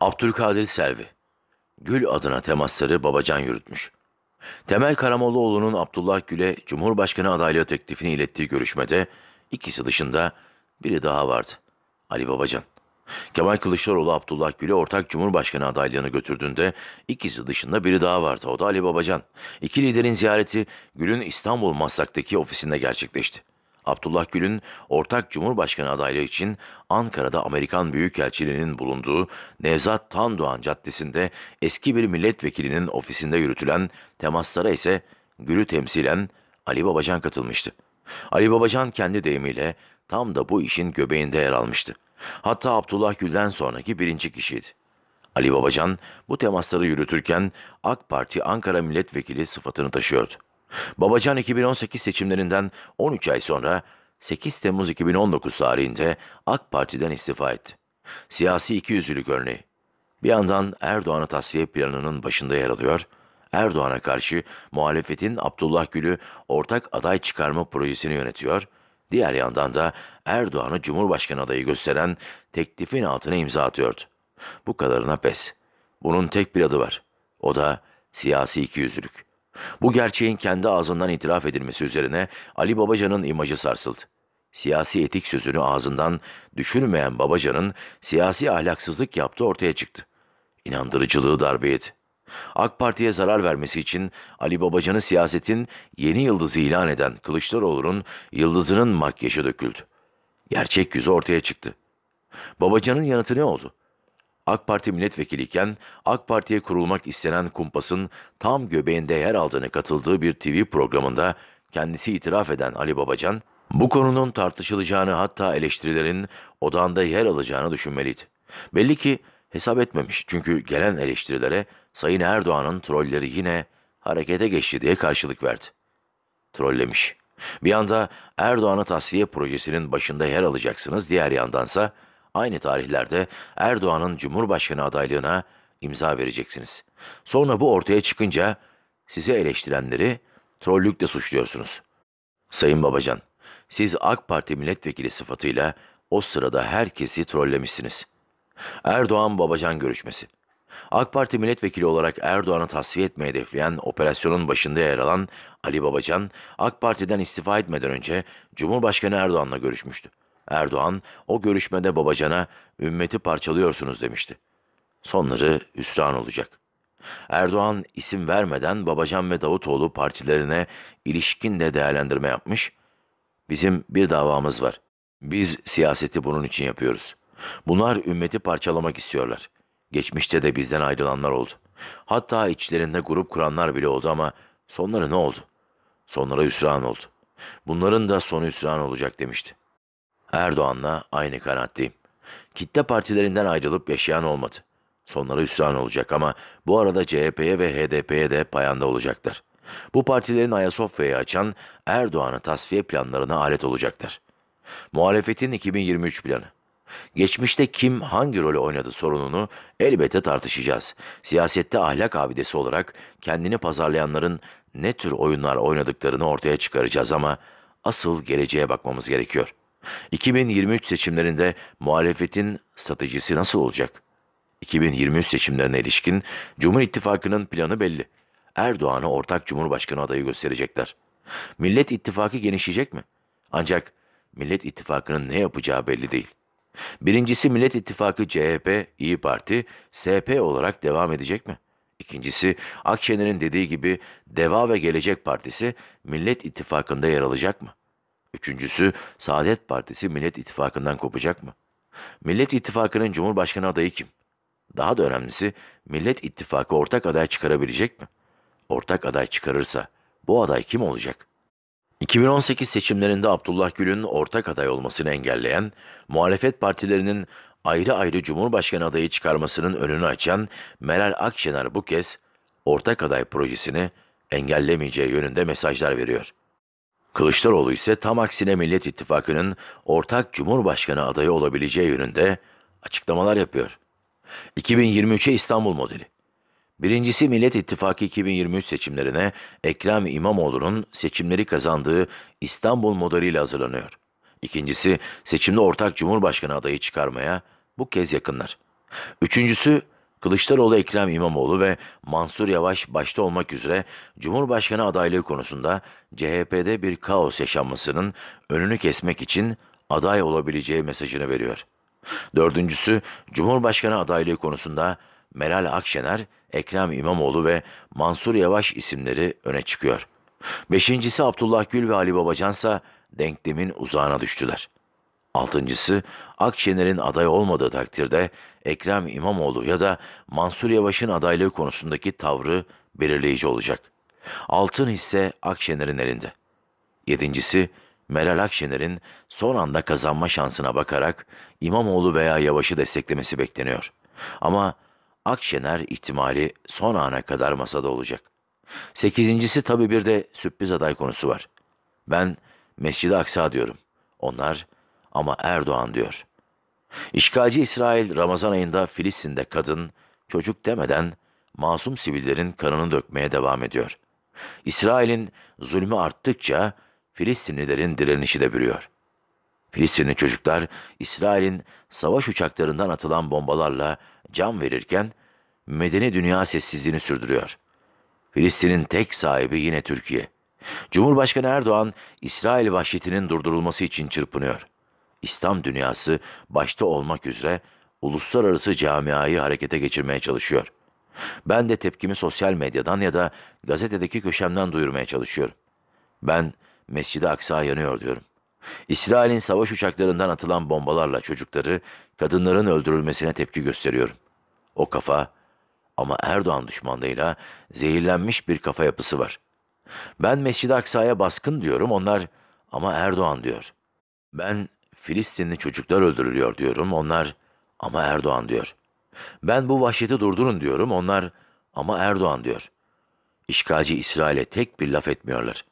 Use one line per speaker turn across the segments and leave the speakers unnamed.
Abdülkadir Selvi. Gül adına temasları Babacan yürütmüş. Temel Karamollaoğlu'nun Abdullah Gül'e Cumhurbaşkanı adaylığı teklifini ilettiği görüşmede ikisi dışında biri daha vardı. Ali Babacan. Kemal Kılıçdaroğlu Abdullah Gül'e ortak Cumhurbaşkanı adaylığını götürdüğünde ikisi dışında biri daha vardı. O da Ali Babacan. İki liderin ziyareti Gül'ün İstanbul Maslak'taki ofisinde gerçekleşti. Abdullah Gül'ün ortak Cumhurbaşkanı adaylığı için Ankara'da Amerikan Büyükelçiliğinin bulunduğu Nevzat Tandoğan Caddesi'nde eski bir milletvekilinin ofisinde yürütülen temaslara ise Gül'ü temsilen Ali Babacan katılmıştı. Ali Babacan kendi deyimiyle tam da bu işin göbeğinde yer almıştı. Hatta Abdullah Gül'den sonraki birinci kişiydi. Ali Babacan bu temasları yürütürken AK Parti Ankara Milletvekili sıfatını taşıyordu. Babacan 2018 seçimlerinden 13 ay sonra 8 Temmuz 2019 tarihinde AK Parti'den istifa etti. Siyasi ikiyüzlülük örneği. Bir yandan Erdoğan'ı tasfiye planının başında yer alıyor, Erdoğan'a karşı muhalefetin Abdullah Gül'ü ortak aday çıkarma projesini yönetiyor, diğer yandan da Erdoğan'ı Cumhurbaşkanı adayı gösteren teklifin altına imza atıyordu. Bu kadarına pes. Bunun tek bir adı var. O da siyasi ikiyüzlülük.'' Bu gerçeğin kendi ağzından itiraf edilmesi üzerine Ali Babacan'ın imajı sarsıldı. Siyasi etik sözünü ağzından düşürmeyen Babacan'ın siyasi ahlaksızlık yaptığı ortaya çıktı. İnandırıcılığı darbe yedi. AK Parti'ye zarar vermesi için Ali Babacan'ı siyasetin yeni yıldızı ilan eden Kılıçdaroğlu'nun yıldızının makyaja döküldü. Gerçek yüzü ortaya çıktı. Babacan'ın yanıtı ne oldu? AK Parti milletvekiliyken AK Parti'ye kurulmak istenen kumpasın tam göbeğinde yer aldığını katıldığı bir TV programında kendisi itiraf eden Ali Babacan, bu konunun tartışılacağını hatta eleştirilerin odağında yer alacağını düşünmeliydi. Belli ki hesap etmemiş çünkü gelen eleştirilere Sayın Erdoğan'ın trolleri yine harekete geçti diye karşılık verdi. Trollemiş. Bir yanda Erdoğan'ı tasfiye projesinin başında yer alacaksınız, diğer yandansa aynı tarihlerde Erdoğan'ın Cumhurbaşkanı adaylığına imza vereceksiniz. Sonra bu ortaya çıkınca sizi eleştirenleri trollükle suçluyorsunuz. Sayın Babacan, siz AK Parti milletvekili sıfatıyla o sırada herkesi trollemişsiniz. Erdoğan-Babacan görüşmesi. AK Parti milletvekili olarak Erdoğan'ı tasfiye etme hedefleyen operasyonun başında yer alan Ali Babacan, AK Parti'den istifa etmeden önce Cumhurbaşkanı Erdoğan'la görüşmüştü. Erdoğan o görüşmede Babacan'a ümmeti parçalıyorsunuz demişti. Sonları hüsran olacak. Erdoğan isim vermeden Babacan ve Davutoğlu partilerine ilişkin de değerlendirme yapmış. Bizim bir davamız var. Biz siyaseti bunun için yapıyoruz. Bunlar ümmeti parçalamak istiyorlar. Geçmişte de bizden ayrılanlar oldu. Hatta içlerinde grup kuranlar bile oldu ama sonları ne oldu? Sonlara hüsran oldu. Bunların da sonu hüsran olacak demişti. Erdoğan'la aynı kanattayım. Kitle partilerinden ayrılıp yaşayan olmadı. Sonları hüsran olacak ama bu arada CHP'ye ve HDP'ye de payanda olacaklar. Bu partilerin Ayasofya'yı açan Erdoğan'ı tasfiye planlarına alet olacaklar. Muhalefetin 2023 planı. Geçmişte kim hangi rolü oynadı sorununu elbette tartışacağız. Siyasette ahlak abidesi olarak kendini pazarlayanların ne tür oyunlar oynadıklarını ortaya çıkaracağız ama asıl geleceğe bakmamız gerekiyor. 2023 seçimlerinde muhalefetin stratejisi nasıl olacak? 2023 seçimlerine ilişkin Cumhur İttifakı'nın planı belli. Erdoğan'ı ortak Cumhurbaşkanı adayı gösterecekler. Millet İttifakı genişleyecek mi? Ancak Millet İttifakı'nın ne yapacağı belli değil. Birincisi Millet İttifakı CHP, İyi Parti, SP olarak devam edecek mi? İkincisi Akşener'in dediği gibi Deva ve Gelecek Partisi Millet İttifakı'nda yer alacak mı? Üçüncüsü Saadet Partisi Millet İttifakı'ndan kopacak mı? Millet İttifakı'nın Cumhurbaşkanı adayı kim? Daha da önemlisi Millet İttifakı ortak aday çıkarabilecek mi? Ortak aday çıkarırsa bu aday kim olacak? 2018 seçimlerinde Abdullah Gül'ün ortak aday olmasını engelleyen, muhalefet partilerinin ayrı ayrı Cumhurbaşkanı adayı çıkarmasının önünü açan Meral Akşener bu kez ortak aday projesini engellemeyeceği yönünde mesajlar veriyor. Kılıçdaroğlu ise tam aksine Millet İttifakı'nın ortak Cumhurbaşkanı adayı olabileceği yönünde açıklamalar yapıyor. 2023'e İstanbul modeli. Birincisi Millet İttifakı 2023 seçimlerine Ekrem İmamoğlu'nun seçimleri kazandığı İstanbul modeliyle hazırlanıyor. İkincisi seçimde ortak Cumhurbaşkanı adayı çıkarmaya bu kez yakınlar. Üçüncüsü Kılıçdaroğlu Ekrem İmamoğlu ve Mansur Yavaş başta olmak üzere Cumhurbaşkanı adaylığı konusunda CHP'de bir kaos yaşanmasının önünü kesmek için aday olabileceği mesajını veriyor. Dördüncüsü, Cumhurbaşkanı adaylığı konusunda Meral Akşener, Ekrem İmamoğlu ve Mansur Yavaş isimleri öne çıkıyor. Beşincisi Abdullah Gül ve Ali Babacan ise denklemin uzağına düştüler. Altıncısı Akşener'in aday olmadığı takdirde Ekrem İmamoğlu ya da Mansur Yavaş'ın adaylığı konusundaki tavrı belirleyici olacak. Altın hisse Akşener'in elinde. Yedincisi, Meral Akşener'in son anda kazanma şansına bakarak İmamoğlu veya Yavaş'ı desteklemesi bekleniyor. Ama Akşener ihtimali son ana kadar masada olacak. Sekizincisi tabii bir de sürpriz aday konusu var. Ben Mescid-i Aksa diyorum. Onlar ama Erdoğan diyor.'' İşgalci İsrail Ramazan ayında Filistin'de kadın, çocuk demeden masum sivillerin kanını dökmeye devam ediyor. İsrail'in zulmü arttıkça Filistinlilerin direnişi de bürüyor. Filistinli çocuklar İsrail'in savaş uçaklarından atılan bombalarla can verirken medeni dünya sessizliğini sürdürüyor. Filistin'in tek sahibi yine Türkiye. Cumhurbaşkanı Erdoğan İsrail vahşetinin durdurulması için çırpınıyor. İslam dünyası başta olmak üzere uluslararası camiayı harekete geçirmeye çalışıyor. Ben de tepkimi sosyal medyadan ya da gazetedeki köşemden duyurmaya çalışıyorum. Ben Mescid-i Aksa yanıyor diyorum. İsrail'in savaş uçaklarından atılan bombalarla çocukları, kadınların öldürülmesine tepki gösteriyorum. O kafa ama Erdoğan düşmanlığıyla zehirlenmiş bir kafa yapısı var. Ben Mescid-i Aksa'ya baskın diyorum, onlar ama Erdoğan diyor. Ben Filistinli çocuklar öldürülüyor diyorum. Onlar ama Erdoğan diyor. Ben bu vahşeti durdurun diyorum. Onlar ama Erdoğan diyor. İşgalci İsrail'e tek bir laf etmiyorlar.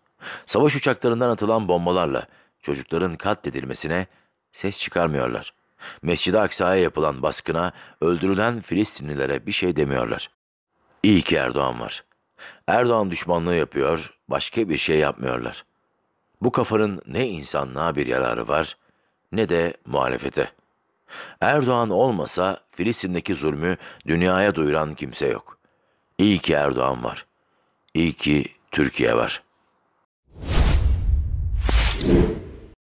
Savaş uçaklarından atılan bombalarla çocukların katledilmesine ses çıkarmıyorlar. Mescid-i Aksa'ya yapılan baskına, öldürülen Filistinlilere bir şey demiyorlar. İyi ki Erdoğan var. Erdoğan düşmanlığı yapıyor, başka bir şey yapmıyorlar. Bu kafanın ne insanlığa bir yararı var ne de muhalefete. Erdoğan olmasa Filistin'deki zulmü dünyaya duyuran kimse yok. İyi ki Erdoğan var. İyi ki Türkiye var.